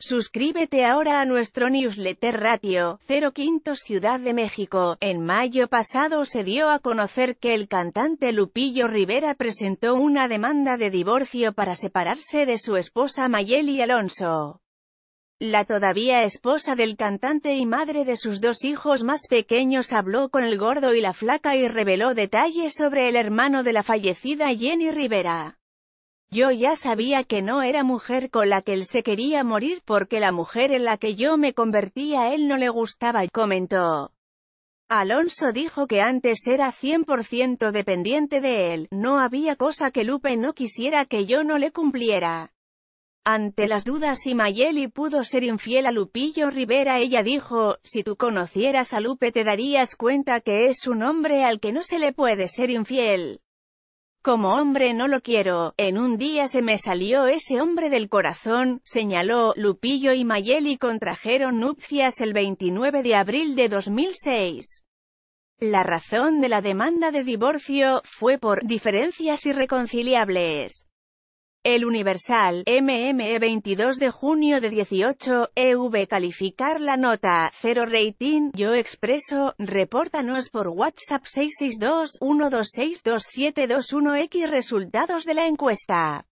Suscríbete ahora a nuestro newsletter Ratio, 05 Ciudad de México. En mayo pasado se dio a conocer que el cantante Lupillo Rivera presentó una demanda de divorcio para separarse de su esposa Mayeli Alonso. La todavía esposa del cantante y madre de sus dos hijos más pequeños habló con el gordo y la flaca y reveló detalles sobre el hermano de la fallecida Jenny Rivera. Yo ya sabía que no era mujer con la que él se quería morir porque la mujer en la que yo me convertía a él no le gustaba, y comentó. Alonso dijo que antes era 100% dependiente de él, no había cosa que Lupe no quisiera que yo no le cumpliera. Ante las dudas si Mayeli pudo ser infiel a Lupillo Rivera ella dijo, si tú conocieras a Lupe te darías cuenta que es un hombre al que no se le puede ser infiel. Como hombre no lo quiero, en un día se me salió ese hombre del corazón, señaló, Lupillo y Mayeli contrajeron nupcias el 29 de abril de 2006. La razón de la demanda de divorcio, fue por «diferencias irreconciliables». El Universal, MME 22 de junio de 18, EV calificar la nota, 0 rating, yo expreso, repórtanos por WhatsApp 662 126 x resultados de la encuesta.